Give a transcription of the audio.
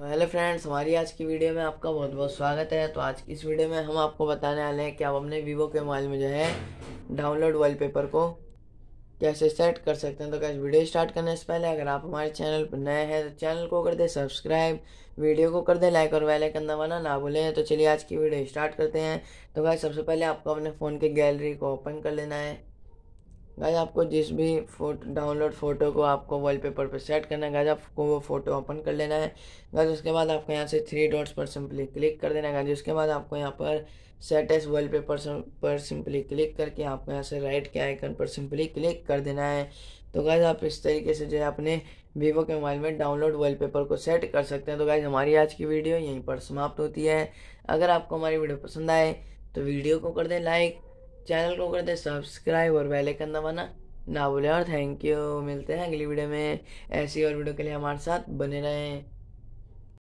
तो hello friends हमारी आज की वीडियो में आपका बहुत बहुत स्वागत है तो आज की इस वीडियो में हम आपको बताने वाले हैं कि आप अपने वीवो के मोबाइल में जो है डाउनलोड वॉलपेपर को कैसे सेट कर सकते हैं तो कैसे वीडियो स्टार्ट करने से पहले अगर आप हमारे चैनल पर नए हैं तो चैनल को कर दें सब्सक्राइब वीडियो को कर दें लाइक और वैलाइक आइकन दबाना ना भूलें तो चलिए आज की वीडियो स्टार्ट करते हैं तो क्या सबसे पहले आपको अपने फ़ोन के गैलरी को ओपन कर लेना है गाइज आपको जिस भी फोटो डाउनलोड फ़ोटो को आपको वॉलपेपर पर सेट करना है गाइज आपको वो फ़ोटो ओपन कर लेना है गाइज उसके बाद आपको यहाँ से थ्री डॉट्स पर सिंपली क्लिक कर देना है गाजी उसके बाद आपको यहाँ पर सेट एस वॉल पेपर पर सिंपली क्लिक करके आपको यहाँ से राइट के आइकन पर सिंपली क्लिक कर देना है तो गाइज आप इस तरीके से जो है अपने वीवो के मोबाइल में डाउनलोड पेपर को सेट कर सकते हैं तो गाइज हमारी आज की वीडियो यहीं पर समाप्त होती है अगर आपको हमारी वीडियो पसंद आए तो वीडियो को कर दें लाइक चैनल को कर दे सब्सक्राइब और बेल आइकन दबाना ना बोले और थैंक यू मिलते हैं अगली वीडियो में ऐसी और वीडियो के लिए हमारे साथ बने रहें